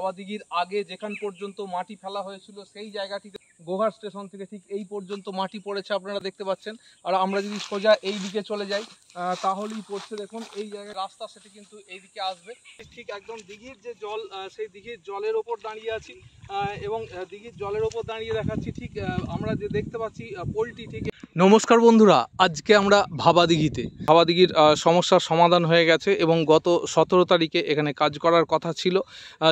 আবাদিগির আগে যেখান পর্যন্ত মাটি ফেলা হয়েছিল সেই জায়গাটিতে গোঘাট স্টেশন থেকে ঠিক এই পর্যন্ত মাটি পড়েছে আপনারা দেখতে পাচ্ছেন আর আমরা যদি সোজা এই দিকে চলে যাই তাহলেই পড়ছে দেখুন এই জায়গায় রাস্তা সেটি কিন্তু এই দিকে আসবে ঠিক একদম দিঘির যে জল সেই দিঘির জলের ওপর দাঁড়িয়ে আছি এবং দিঘির জলের ওপর দাঁড়িয়ে দেখাচ্ছি ঠিক আমরা যে দেখতে পাচ্ছি পোলট্রি ঠিক নমস্কার বন্ধুরা আজকে আমরা ভাবাদিঘিতে ভাবাদিঘির সমস্যার সমাধান হয়ে গেছে এবং গত সতেরো তারিখে এখানে কাজ করার কথা ছিল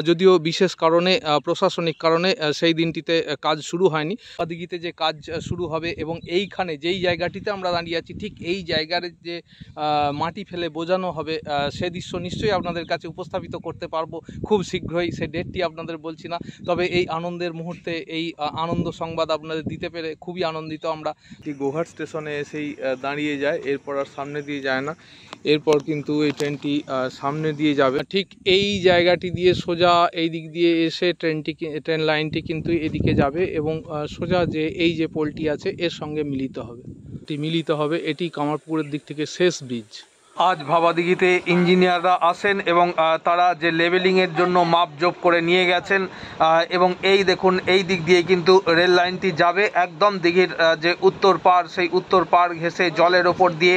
যদিও বিশেষ কারণে প্রশাসনিক কারণে সেই দিনটিতে কাজ শুরু হয় হয়নি দিঘিতে যে কাজ শুরু হবে এবং এইখানে যেই জায়গাটিতে আমরা দাঁড়িয়ে আছি ঠিক এই জায়গার যে মাটি ফেলে বোঝানো হবে সে দৃশ্য নিশ্চয়ই আপনাদের কাছে উপস্থাপিত করতে পারবো খুব শীঘ্রই সে ডেটটি আপনাদের বলছি না তবে এই আনন্দের মুহূর্তে এই আনন্দ সংবাদ আপনাদের দিতে পেরে খুবই আনন্দিত আমরা গোঘাট স্টেশনে এসেই দাঁড়িয়ে যায় এরপর আর সামনে দিয়ে যায় না এরপর কিন্তু এই ট্রেনটি সামনে দিয়ে যাবে ঠিক এই জায়গাটি দিয়ে সোজা এই দিক দিয়ে এসে ট্রেনটি ট্রেন লাইনটি কিন্তু এদিকে যাবে এবং সোজা যে এই যে পোলটি আছে এর সঙ্গে মিলিত হবে মিলিত হবে এটি কামারপুরের দিক থেকে শেষ বীজ আজ ভাবাদিঘিতে ইঞ্জিনিয়াররা আসেন এবং তারা যে লেভেলিংয়ের জন্য মাপ যোগ করে নিয়ে গেছেন এবং এই দেখুন এই দিক দিয়ে কিন্তু রেল লাইনটি যাবে একদম দিঘির যে উত্তর পার সেই উত্তর পার ঘেসে জলের ওপর দিয়ে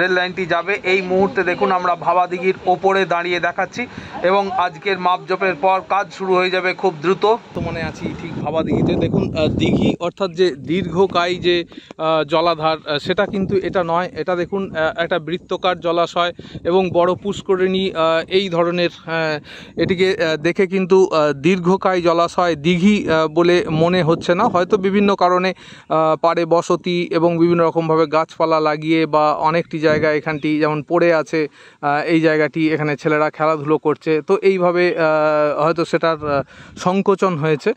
রেল লাইনটি যাবে এই মুহূর্তে দেখুন আমরা ভাবাদিঘির ওপরে দাঁড়িয়ে দেখাচ্ছি এবং আজকের মাপজপের পর কাজ শুরু হয়ে যাবে খুব দ্রুত মনে আছি ঠিক ভাবাদিঘিতে দেখুন দিঘি অর্থাৎ যে দীর্ঘকায় যে জলাধার সেটা কিন্তু এটা নয় এটা দেখুন একটা বৃত্তকার জলাশয় এবং বড় পুষ্করিণী এই ধরনের এটিকে দেখে কিন্তু দীর্ঘকায় জলাশয় দিঘি বলে মনে হচ্ছে না হয়তো বিভিন্ন কারণে পারে বসতি এবং বিভিন্ন রকমভাবে গাছপালা লাগিয়ে বা অনেকটি জায়গা এখানটি যেমন পড়ে আছে এই জায়গাটি এখানে ছেলেরা খেলাধুলো করছে তো এইভাবে হয়তো সেটার সংকোচন হয়েছে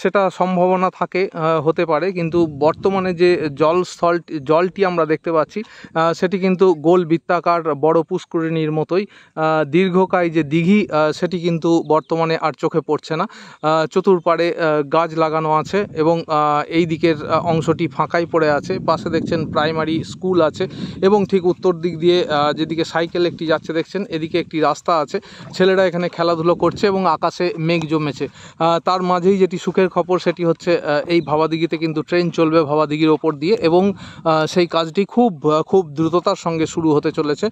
সেটা সম্ভাবনা থাকে হতে পারে কিন্তু বর্তমানে যে জল স্থল জলটি আমরা দেখতে পাচ্ছি সেটি কিন্তু কিন্তু গোল বৃত্তাকার বড় পুষ্করিণীর মতোই দীর্ঘকায় যে দিঘি সেটি কিন্তু বর্তমানে আর চোখে পড়ছে না চতুর্পাড়ে গাছ লাগানো আছে এবং এই দিকের অংশটি ফাঁকাই পড়ে আছে পাশে দেখছেন প্রাইমারি স্কুল আছে এবং ঠিক উত্তর দিক দিয়ে যেদিকে সাইকেল একটি যাচ্ছে দেখছেন এদিকে একটি রাস্তা আছে ছেলেরা এখানে খেলাধুলো করছে এবং আকাশে মেঘ জমেছে তার মাঝেই যেটি সুখের খবর সেটি হচ্ছে এই ভাবাদিঘিতে কিন্তু ট্রেন চলবে ভাবাদিঘির ওপর দিয়ে এবং সেই কাজটি খুব খুব দ্রুততার সঙ্গে সঙ্গে শুরু হতে চলেছে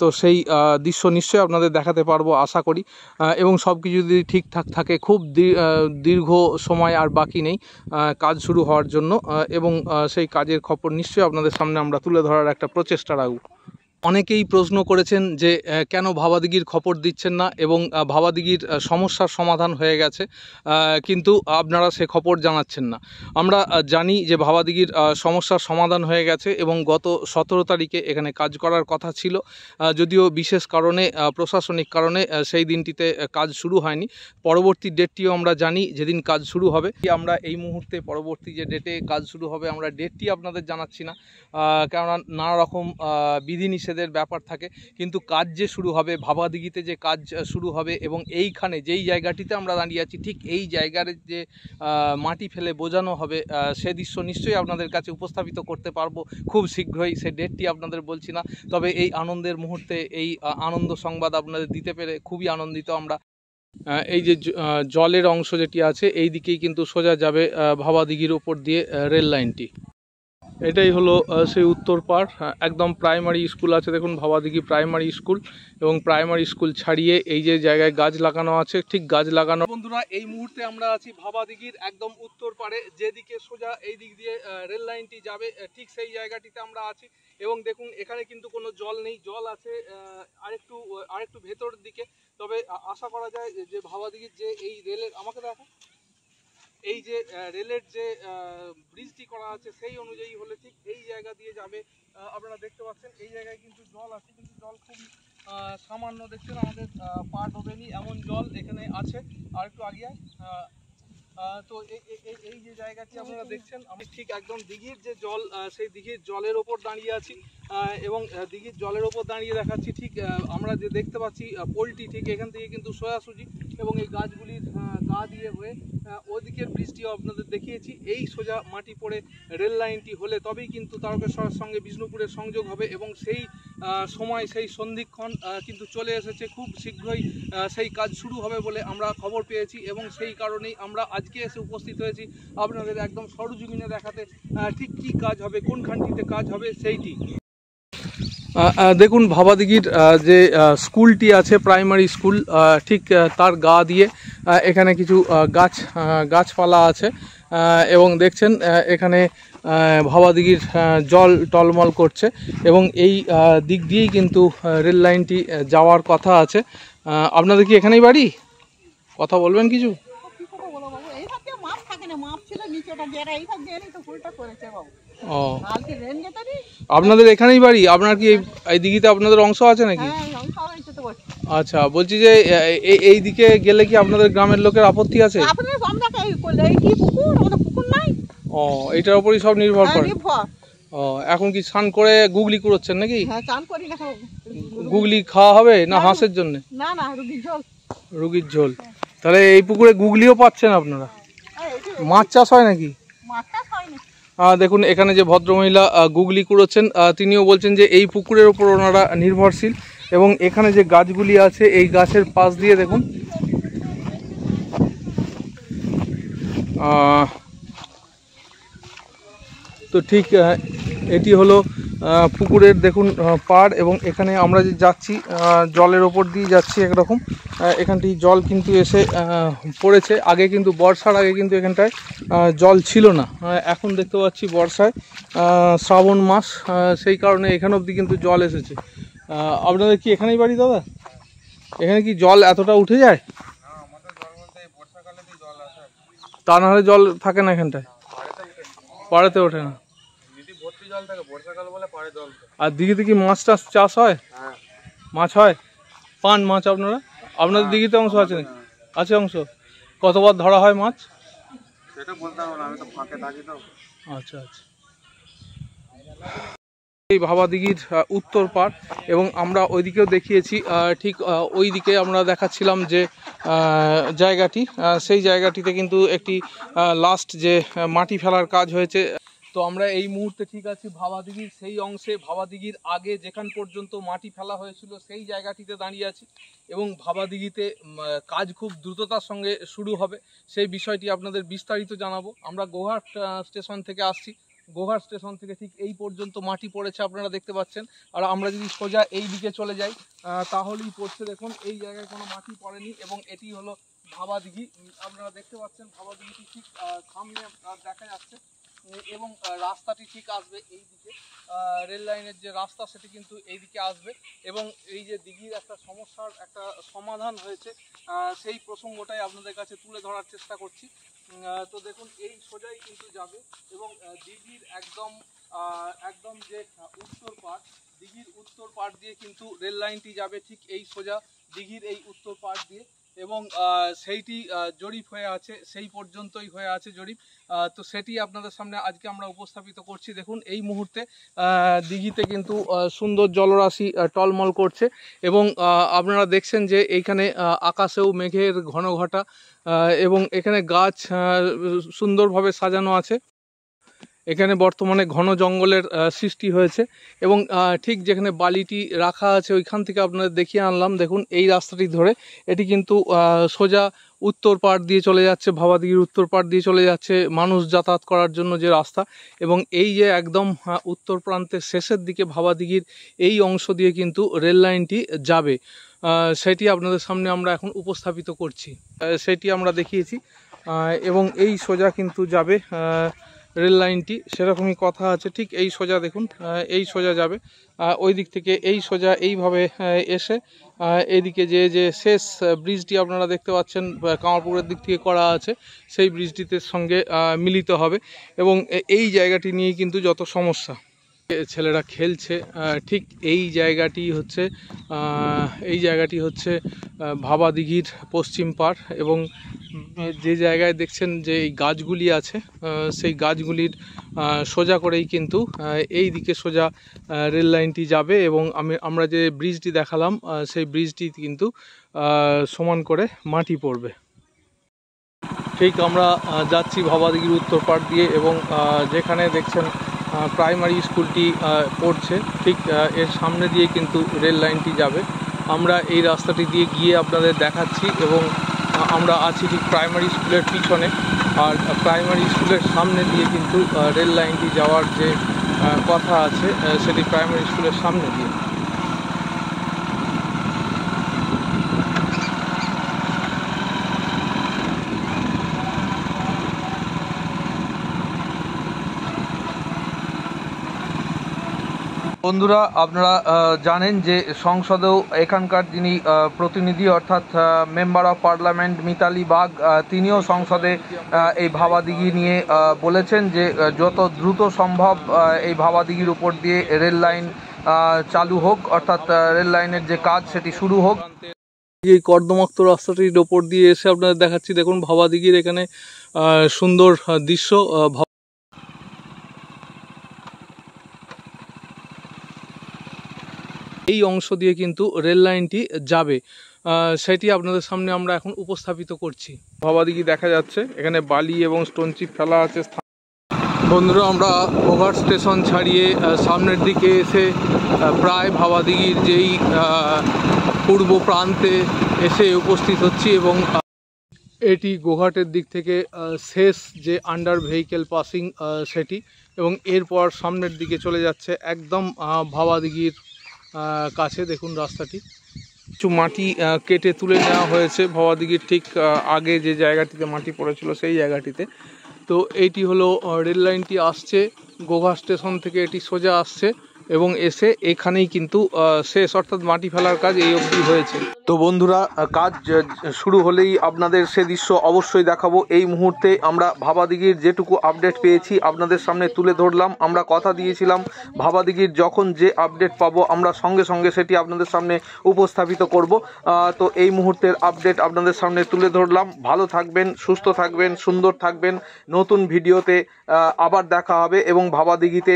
তো সেই দৃশ্য নিশ্চয়ই আপনাদের দেখাতে পারবো আশা করি এবং সব কিছু যদি ঠিকঠাক থাকে খুব দীর্ঘ সময় আর বাকি নেই কাজ শুরু হওয়ার জন্য এবং সেই কাজের খবর নিশ্চয়ই আপনাদের সামনে আমরা তুলে ধরার একটা প্রচেষ্টা রাখব অনেকেই প্রশ্ন করেছেন যে কেন ভাবাদিগির খবর দিচ্ছেন না এবং ভাবাদিগির সমস্যার সমাধান হয়ে গেছে কিন্তু আপনারা সে খবর জানাচ্ছেন না আমরা জানি যে ভাবাদিগির সমস্যার সমাধান হয়ে গেছে এবং গত সতেরো তারিখে এখানে কাজ করার কথা ছিল যদিও বিশেষ কারণে প্রশাসনিক কারণে সেই দিনটিতে কাজ শুরু হয়নি পরবর্তী ডেটটিও আমরা জানি যেদিন কাজ শুরু হবে আমরা এই মুহূর্তে পরবর্তী যে ডেটে কাজ শুরু হবে আমরা ডেটটি আপনাদের জানাচ্ছি না কেননা নানা রকম বিধিনিষেধ নিষেধের ব্যাপার থাকে কিন্তু কাজ যে শুরু হবে ভাবাদিঘিতে যে কাজ শুরু হবে এবং এইখানে যেই জায়গাটিতে আমরা দাঁড়িয়ে আছি ঠিক এই জায়গার যে মাটি ফেলে বোঝানো হবে সে দৃশ্য নিশ্চয়ই আপনাদের কাছে উপস্থাপিত করতে পারবো খুব শীঘ্রই সে ডেটটি আপনাদের বলছি না তবে এই আনন্দের মুহূর্তে এই আনন্দ সংবাদ আপনাদের দিতে পেরে খুবই আনন্দিত আমরা এই যে জলের অংশ যেটি আছে এই দিকেই কিন্তু সোজা যাবে ভাবাদিঘির ওপর দিয়ে রেল লাইনটি এটাই হলো সেই উত্তর পাড় হ্যাঁ, একদম প্রাইমারি স্কুল আছে দেখুন ভাবাদিঘি প্রাইমারি স্কুল এবং প্রাইমারি স্কুল ছাড়িয়ে এই যে জায়গায় গাছ লাগানো আছে ঠিক গাছ লাগানো বন্ধুরা এই মুহূর্তে আমরা আছি ভাবাদিঘির একদম উত্তর পাড়ে যেদিকে সোজা এই দিক দিয়ে রেল লাইনটি যাবে ঠিক সেই জায়গাটিতে আমরা আছি এবং দেখুন এখানে কিন্তু কোনো জল নেই জল আছে আরেকটু আরেকটু ভেতর দিকে তবে আশা করা যায় যে ভাবাদিঘির যে এই রেলের আমাকে দেখো এই যে রেলের যে ব্রিজটি করা আছে সেই অনুযায়ী হলে ঠিক এই জায়গা দিয়ে যাবে আপনারা দেখতে পাচ্ছেন এই জায়গায় কিন্তু জল আছে কিন্তু জল খুব সামান্য দেখছেন আমাদের পা ডোবেনি এমন জল এখানে আছে আর একটু আগে তো এই যে জায়গাটি আপনারা দেখছেন আমি ঠিক একদম দিঘির যে জল সেই দিঘির জলের ওপর দাঁড়িয়ে আছি এবং দিঘির জলের ওপর দাঁড়িয়ে দেখাচ্ছি ঠিক আমরা যে দেখতে পাচ্ছি পোলট্রি ঠিক এখান থেকে কিন্তু সোজাসুজি এবং এই গাছগুলির গা দিয়ে হয়ে ওদিকের ব্রিজটিও আপনাদের দেখিয়েছি এই সোজা মাটি পড়ে রেল লাইনটি হলে তবেই কিন্তু তারকেশ্বরের সঙ্গে বিষ্ণুপুরের সংযোগ হবে এবং সেই সময় সেই সন্ধিক্ষণ কিন্তু চলে এসেছে খুব শীঘ্রই সেই কাজ শুরু হবে বলে আমরা খবর পেয়েছি এবং সেই কারণেই আমরা আজকে এসে উপস্থিত হয়েছি আপনাদের একদম সরজমিনে দেখাতে ঠিক কী কাজ হবে কোনখানটিতে কাজ হবে সেইটি দেখুন ভাবাদিগির যে স্কুলটি আছে প্রাইমারি স্কুল ঠিক তার গা দিয়ে এখানে কিছু গাছ গাছপালা আছে এবং দেখছেন এখানে ভবাদিগির জল টলমল করছে এবং এই দিক দিয়েই কিন্তু রেল লাইনটি যাওয়ার কথা আছে আপনাদের কি এখানেই বাড়ি কথা বলবেন কিছু ও আপনাদের এখানেই বাড়ি আপনার কি এই দিঘিতে আপনাদের অংশ আছে নাকি আচ্ছা বলছি যে এই দিকে গেলে কি আপনাদের গ্রামের লোকের আপত্তি আছে ও এটার উপরই সব নির্ভর হ্যাঁ, করে ও এখন কি স্নান করে গুগলি করছেন নাকি হ্যাঁ, গুগলি খাওয়া হবে না হাঁসের জন্য রুগীর ঝোল তাহলে এই পুকুরে গুগলিও পাচ্ছেন আপনারা হ্যাঁ, মাছ চাষ হয় নাকি দেখুন এখানে যে ভদ্রমহিলা গুগলি কুড়োচ্ছেন তিনিও বলছেন যে এই পুকুরের ওপর ওনারা নির্ভরশীল এবং এখানে যে গাছগুলি আছে এই গাছের পাশ দিয়ে দেখুন তো ঠিক এটি হলো পুকুরের দেখুন পাড় এবং এখানে আমরা যে যাচ্ছি জলের ওপর দিয়ে যাচ্ছি একরকম এখানটি জল কিন্তু এসে পড়েছে আগে কিন্তু বর্ষার আগে কিন্তু এখানটায় জল ছিল না এখন দেখতে পাচ্ছি বর্ষায় শ্রাবণ মাস সেই কারণে এখান অবধি কিন্তু জল এসেছে আপনাদের কি এখানেই বাড়ি দাদা এখানে কি জল এতটা উঠে যায় তা নাহলে জল থাকে না এখানটায় পাড়েতে ওঠে না আর দিঘিতে কি মাছ টাছ চাষ হয় হ্যাঁ। মাছ হয় পান মাছ আপনারা আপনাদের হ্যাঁ। দিঘিতে অংশ আছে নাকি হ্যাঁ। আছে অংশ কতবার ধরা হয় মাছ সেটা বলতে না আমি আচ্ছা আচ্ছা এই ভাবাদিঘির উত্তর পার এবং আমরা ওইদিকেও দেখিয়েছি ঠিক ওই দিকে আমরা দেখাচ্ছিলাম যে জায়গাটি সেই জায়গাটিতে কিন্তু একটি লাস্ট যে মাটি ফেলার কাজ হয়েছে তো আমরা এই মুহূর্তে ঠিক আছি ভাবাদিঘির সেই অংশে ভাবাদিঘির আগে যেখান পর্যন্ত মাটি ফেলা হয়েছিল সেই জায়গাটিতে দাঁড়িয়ে আছি এবং ভাবাদিঘিতে কাজ খুব দ্রুততার সঙ্গে শুরু হবে সেই বিষয়টি আপনাদের বিস্তারিত জানাবো আমরা গোহাট স্টেশন থেকে আসছি গোঘাট স্টেশন থেকে ঠিক এই পর্যন্ত মাটি পড়েছে আপনারা দেখতে পাচ্ছেন আর আমরা যদি সোজা এই দিকে চলে যাই তাহলেই পড়ছে দেখুন এই জায়গায় কোনো মাটি পড়েনি এবং এটি হলো ভাবাদিঘি আপনারা দেখতে পাচ্ছেন ভাবাদিঘিটি ঠিক সামনে দেখা যাচ্ছে এবং রাস্তাটি ঠিক আসবে এই দিকে রেল লাইনের যে রাস্তা সেটি কিন্তু এই দিকে আসবে এবং এই যে দিঘির একটা সমস্যার একটা সমাধান হয়েছে সেই প্রসঙ্গটাই আপনাদের কাছে তুলে ধরার চেষ্টা করছি তো দেখুন এই সোজাই কিন্তু যাবে এবং দিঘির একদম একদম যে উত্তর পাট দিঘির উত্তর পাট দিয়ে কিন্তু রেল লাইনটি যাবে ঠিক এই সোজা দিঘির এই উত্তর পাট দিয়ে এবং সেইটি জরিপ হয়ে আছে সেই পর্যন্তই হয়ে আছে জরিপ তো সেটি আপনাদের সামনে আজকে আমরা উপস্থাপিত করছি দেখুন এই মুহূর্তে দিঘিতে কিন্তু সুন্দর জলরাশি টলমল করছে এবং আপনারা দেখছেন যে এইখানে আকাশেও মেঘের ঘন ঘটা এবং এখানে গাছ সুন্দরভাবে সাজানো আছে এখানে বর্তমানে ঘন জঙ্গলের সৃষ্টি হয়েছে এবং ঠিক যেখানে বালিটি রাখা আছে ওইখান থেকে আপনাদের দেখিয়ে আনলাম দেখুন এই রাস্তাটি ধরে এটি কিন্তু সোজা উত্তর পাড় দিয়ে চলে যাচ্ছে ভাবাদিগির উত্তর পাড় দিয়ে চলে যাচ্ছে মানুষ যাতায়াত করার জন্য যে রাস্তা এবং এই যে একদম উত্তর প্রান্তের শেষের দিকে ভাবাদিগির এই অংশ দিয়ে কিন্তু রেল লাইনটি যাবে সেটি আপনাদের সামনে আমরা এখন উপস্থাপিত করছি সেটি আমরা দেখিয়েছি এবং এই সোজা কিন্তু যাবে রেল লাইনটি সেরকমই কথা আছে ঠিক এই সোজা দেখুন এই সোজা যাবে ওই দিক থেকে এই সোজা এইভাবে এসে এদিকে যে যে শেষ ব্রিজটি আপনারা দেখতে পাচ্ছেন কামারপুরের দিক থেকে করা আছে সেই ব্রিজটিতে সঙ্গে মিলিত হবে এবং এই জায়গাটি নিয়ে কিন্তু যত সমস্যা ছেলেরা খেলছে ঠিক এই জায়গাটি হচ্ছে এই জায়গাটি হচ্ছে ভাবা দিঘির পশ্চিম পার এবং যে জায়গায় দেখছেন যে এই গাছগুলি আছে সেই গাছগুলির সোজা করেই কিন্তু এই দিকে সোজা রেল লাইনটি যাবে এবং আমি আমরা যে ব্রিজটি দেখালাম সেই ব্রিজটি কিন্তু সমান করে মাটি পড়বে ঠিক আমরা যাচ্ছি ভাবাদিঘির উত্তর পাড় দিয়ে এবং যেখানে দেখছেন প্রাইমারি স্কুলটি পড়ছে ঠিক এর সামনে দিয়ে কিন্তু রেল লাইনটি যাবে আমরা এই রাস্তাটি দিয়ে গিয়ে আপনাদের দেখাচ্ছি এবং আমরা আছি ঠিক প্রাইমারি স্কুলের পিছনে আর প্রাইমারি স্কুলের সামনে দিয়ে কিন্তু রেল লাইনটি যাওয়ার যে কথা আছে সেটি প্রাইমারি স্কুলের সামনে দিয়ে বন্ধুরা আপনারা জানেন যে সংসদেও এখানকার যিনি প্রতিনিধি অর্থাৎ member of parliament Mitali Bag তিনিও সংসদে এই ভাবাদিগি নিয়ে বলেছেন যে যত দ্রুত সম্ভব এই ভাবাদিগির উপর দিয়ে রেল লাইন চালু হোক অর্থাৎ রেল লাইনের যে কাজ সেটি শুরু হোক এই কর্দমাক্ত রাস্তাটির ওপর দিয়ে এসে আপনারা দেখাচ্ছি দেখুন ভাবাদিগির এখানে সুন্দর দৃশ্য এই অংশ দিয়ে কিন্তু রেল লাইনটি যাবে সেটি আপনাদের সামনে আমরা এখন উপস্থাপিত করছি ভবাদিঘি দেখা যাচ্ছে এখানে বালি এবং চিপ ফেলা আছে বন্ধুরা আমরা ওভার স্টেশন ছাড়িয়ে সামনের দিকে এসে প্রায় ভাবাদিগির যেই পূর্ব প্রান্তে এসে উপস্থিত হচ্ছি এবং এটি গোঘাটের দিক থেকে শেষ যে আন্ডার ভেহিকেল পাসিং সেটি এবং এরপর সামনের দিকে চলে যাচ্ছে একদম ভাবাদিগির কাছে দেখুন রাস্তাটি কিছু মাটি কেটে তুলে নেওয়া হয়েছে ভবাদিঘির ঠিক আগে যে জায়গাটিতে মাটি পড়েছিল সেই জায়গাটিতে তো এইটি হলো রেল লাইনটি আসছে গোঘা স্টেশন থেকে এটি সোজা আসছে এবং এসে এখানেই কিন্তু শেষ অর্থাৎ মাটি ফেলার কাজ এই অবধি হয়েছে তো বন্ধুরা কাজ শুরু হলেই আপনাদের সে দৃশ্য অবশ্যই দেখাবো এই মুহূর্তে আমরা ভাবাদিগির যেটুকু আপডেট পেয়েছি আপনাদের সামনে তুলে ধরলাম আমরা কথা দিয়েছিলাম ভাবাদিগির যখন যে আপডেট পাবো আমরা সঙ্গে সঙ্গে সেটি আপনাদের সামনে উপস্থাপিত করব তো এই মুহূর্তের আপডেট আপনাদের সামনে তুলে ধরলাম ভালো থাকবেন সুস্থ থাকবেন সুন্দর থাকবেন নতুন ভিডিওতে আবার দেখা হবে এবং ভাবাদিগিতে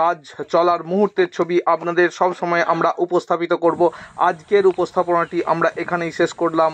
কাজ চলার মুহূর্ত মুহূর্তের ছবি আপনাদের সব সময় আমরা উপস্থাপিত করব আজকের উপস্থাপনাটি আমরা এখানেই শেষ করলাম